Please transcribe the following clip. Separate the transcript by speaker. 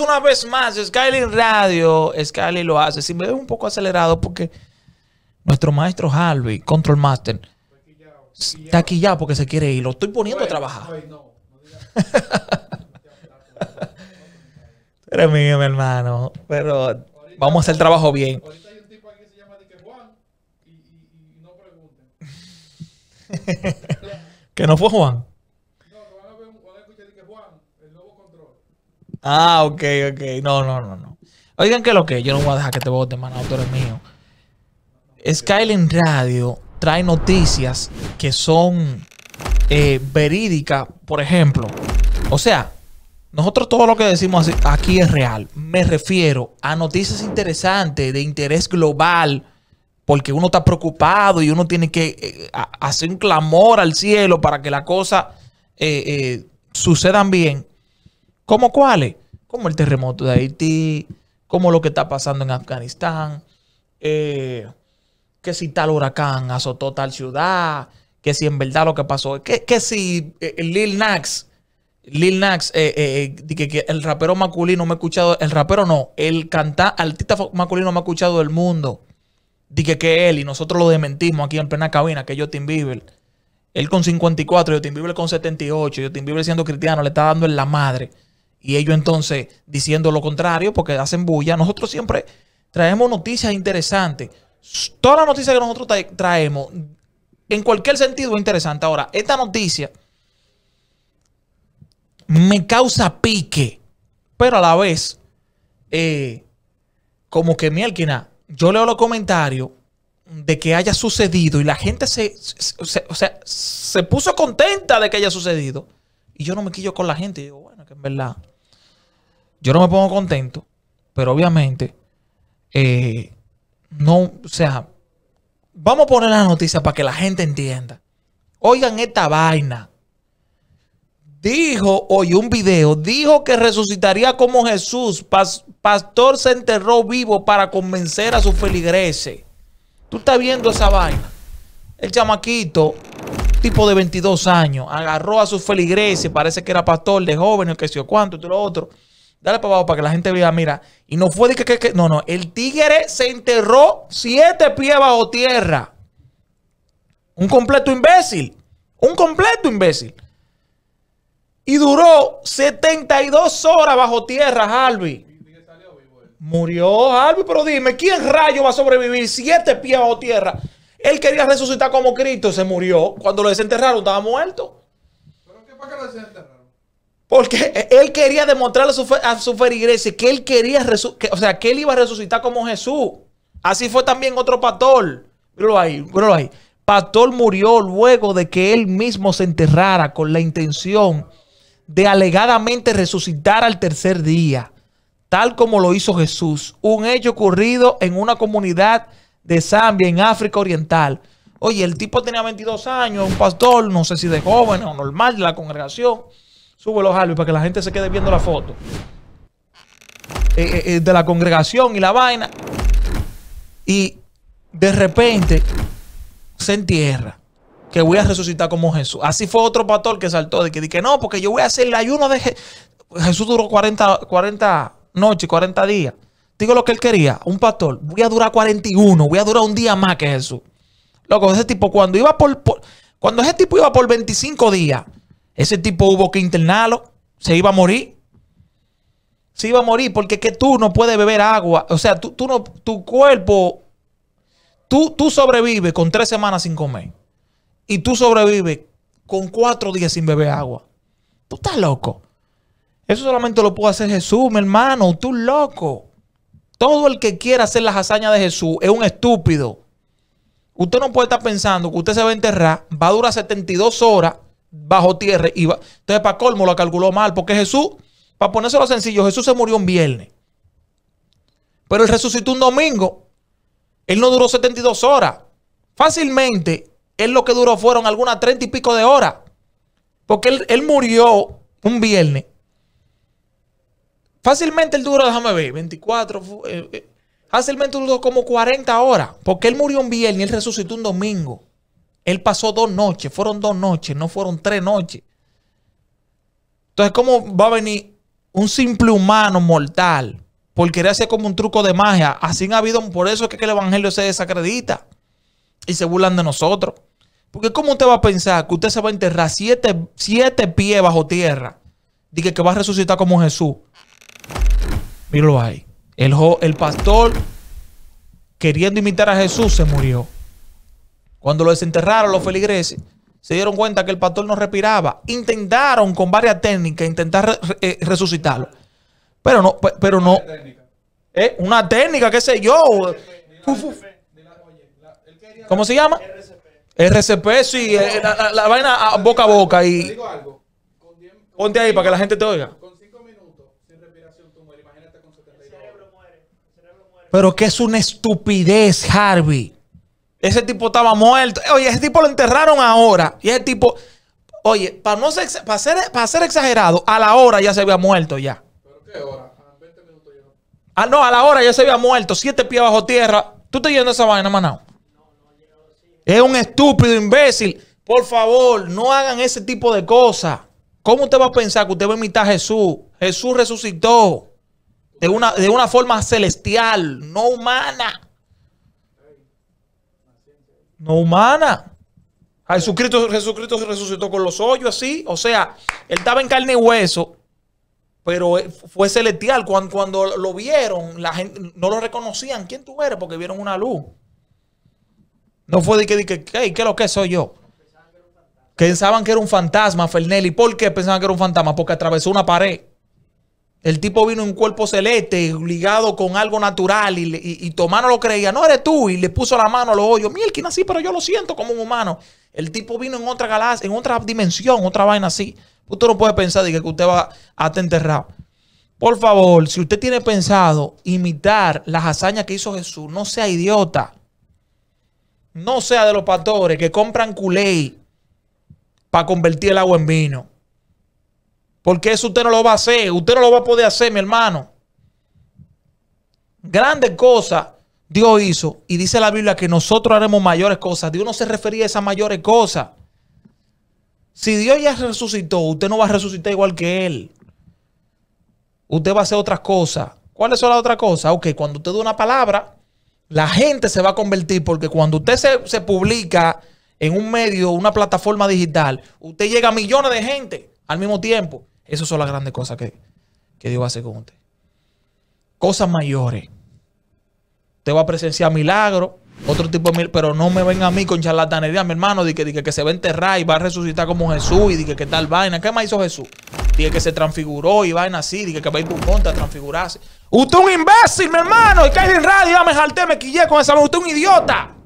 Speaker 1: una vez más a Skyline Radio. Skyline lo hace. Si me veo un poco acelerado porque nuestro maestro Harvey, Control Master, está aquí ya porque se quiere ir. Lo estoy poniendo a trabajar. hermano. Pero vamos a hacer trabajo bien. que no fue Juan. Ah, ok, ok. No, no, no, no. Oigan que lo que, yo no voy a dejar que te este voten, mano, tú eres mío. Skyline Radio trae noticias que son eh, verídicas, por ejemplo. O sea, nosotros todo lo que decimos aquí es real. Me refiero a noticias interesantes, de interés global, porque uno está preocupado y uno tiene que eh, hacer un clamor al cielo para que la cosa eh, sucedan bien. ¿Cómo cuáles? Como el terremoto de Haití, como lo que está pasando en Afganistán, eh, que si tal huracán azotó tal ciudad, que si en verdad lo que pasó, que, que si eh, eh, Lil Nax, Lil Nax, que, el rapero masculino me ha escuchado, el rapero no, el cantante, artista masculino me ha escuchado del mundo. Dije que él, y nosotros lo dementimos aquí en plena cabina, que Justin Bieber, él con 54, Justin Bieber con 78, Justin Bieber siendo cristiano, le está dando en la madre. Y ellos entonces diciendo lo contrario porque hacen bulla. Nosotros siempre traemos noticias interesantes. Toda las noticias que nosotros traemos, en cualquier sentido, es interesante. Ahora, esta noticia me causa pique, pero a la vez, eh, como que alquina yo leo los comentarios de que haya sucedido y la gente se puso contenta de que haya sucedido. Y yo no me quillo con la gente. digo, bueno, que en verdad. Yo no me pongo contento, pero obviamente. Eh, no, o sea, vamos a poner la noticia para que la gente entienda. Oigan esta vaina. Dijo, hoy un video, dijo que resucitaría como Jesús. pastor se enterró vivo para convencer a sus feligreses. Tú estás viendo esa vaina. El chamaquito tipo de 22 años, agarró a sus feligreses, parece que era pastor de jóvenes, que sé yo cuánto, todo lo otro. Dale para abajo para que la gente vea, mira. Y no fue de que, que, no, no. El tigre se enterró siete pies bajo tierra. Un completo imbécil. Un completo imbécil. Y duró 72 horas bajo tierra, Harvey. Murió Harvey, pero dime, ¿quién rayo va a sobrevivir siete pies bajo tierra? Él quería resucitar como Cristo, se murió. Cuando lo desenterraron, estaba muerto. ¿Pero qué para que lo desenterraron? Porque él quería demostrarle a su, fe, a su que él quería o sea, que él iba a resucitar como Jesús. Así fue también otro pastor. Míralo ahí, míralo ahí. Pastor murió luego de que él mismo se enterrara con la intención de alegadamente resucitar al tercer día, tal como lo hizo Jesús. Un hecho ocurrido en una comunidad de Zambia en África Oriental. Oye, el tipo tenía 22 años, un pastor, no sé si de joven o normal de la congregación. Sube los árboles para que la gente se quede viendo la foto. Eh, eh, eh, de la congregación y la vaina. Y de repente se entierra que voy a resucitar como Jesús. Así fue otro pastor que saltó de que dije, no, porque yo voy a hacer el ayuno de Jesús Jesús. duró 40, 40 noches, 40 días. Digo lo que él quería, un pastor, voy a durar 41, voy a durar un día más que Jesús. Loco, ese tipo cuando iba por, cuando ese tipo iba por 25 días, ese tipo hubo que internarlo, se iba a morir. Se iba a morir porque que tú no puedes beber agua, o sea, tú, no tu cuerpo tú tú sobrevives con tres semanas sin comer y tú sobrevives con cuatro días sin beber agua. Tú estás loco. Eso solamente lo puede hacer Jesús, mi hermano. Tú loco. Todo el que quiera hacer las hazañas de Jesús es un estúpido. Usted no puede estar pensando que usted se va a enterrar, va a durar 72 horas bajo tierra. Entonces, para colmo lo calculó mal, porque Jesús, para ponérselo sencillo, Jesús se murió un viernes. Pero él resucitó un domingo. Él no duró 72 horas. Fácilmente, él lo que duró fueron algunas 30 y pico de horas. Porque él, él murió un viernes Fácilmente el duro déjame ver, 24. Eh, eh, fácilmente duró como 40 horas. Porque él murió un viernes y él resucitó un domingo. Él pasó dos noches, fueron dos noches, no fueron tres noches. Entonces, ¿cómo va a venir un simple humano mortal porque querer hacer como un truco de magia? Así ha habido, por eso es que el evangelio se desacredita y se burlan de nosotros. Porque ¿cómo usted va a pensar que usted se va a enterrar siete, pies bajo tierra? y que, que va a resucitar como Jesús. Míralo ahí. El, el pastor, queriendo imitar a Jesús, se murió. Cuando lo desenterraron los feligreses, se dieron cuenta que el pastor no respiraba. Intentaron con varias técnicas intentar eh, resucitarlo. Pero no, pero no. ¿Eh? Una técnica, qué sé yo. ¿Cómo se llama? RCP, sí, eh, la, vaina ah, boca a boca. Y... Ponte ahí para que la gente te oiga. Pero que es una estupidez, Harvey. Ese tipo estaba muerto. Oye, ese tipo lo enterraron ahora. Y ese tipo, oye, para no ser, para ser, exagerado, a la hora ya se había muerto ya. ¿Pero qué hora? A ah, 20 minutos ya. Ah, no, a la hora ya se había muerto. Siete pies bajo tierra. ¿Tú estás yendo esa vaina, Manao? Es un estúpido imbécil. Por favor, no hagan ese tipo de cosas. ¿Cómo usted va a pensar que usted va a imitar a Jesús? Jesús resucitó de una, de una forma celestial, no humana. No humana. Jesucristo, se resucitó con los hoyos así. O sea, él estaba en carne y hueso, pero eh, fue celestial. Cuando, cuando lo vieron, la gente no lo reconocían. ¿Quién tú eres? Porque vieron una luz. No fue de que, di que hey, ¿qué lo que soy yo? Pensaban que era un fantasma, Fernelli. ¿Por qué pensaban que era un fantasma? Porque atravesó una pared. El tipo vino en cuerpo celeste, ligado con algo natural, y, y, y lo creía. No eres tú. Y le puso la mano a los hoyos. que así, pero yo lo siento como un humano. El tipo vino en otra galaxia, en otra dimensión, otra vaina así. Usted no puede pensar de que usted va a estar enterrado. Por favor, si usted tiene pensado imitar las hazañas que hizo Jesús, no sea idiota. No sea de los pastores que compran culé para convertir el agua en vino. Porque eso usted no lo va a hacer. Usted no lo va a poder hacer, mi hermano. Grandes cosas Dios hizo. Y dice la Biblia que nosotros haremos mayores cosas. Dios no se refería a esas mayores cosas. Si Dios ya resucitó, usted no va a resucitar igual que Él. Usted va a hacer otras cosas. ¿Cuáles son las otras cosas? Ok, cuando usted da una palabra, la gente se va a convertir. Porque cuando usted se, se publica en un medio, una plataforma digital, usted llega a millones de gente al mismo tiempo. Esas son las grandes cosas que, que Dios hace con usted. Cosas mayores. Te va a presenciar milagros, otro tipo de milagros, pero no me ven a mí con charlatanería, mi hermano, y que, que, se va a enterrar y va a resucitar como Jesús y dije que, tal vaina. ¿Qué más hizo Jesús? Dije que se transfiguró y vaina así, dije que va a ir por a transfigurarse. Usted un imbécil, mi hermano, y cae en radio, ya me jalté, me quillé con esa, usted un idiota.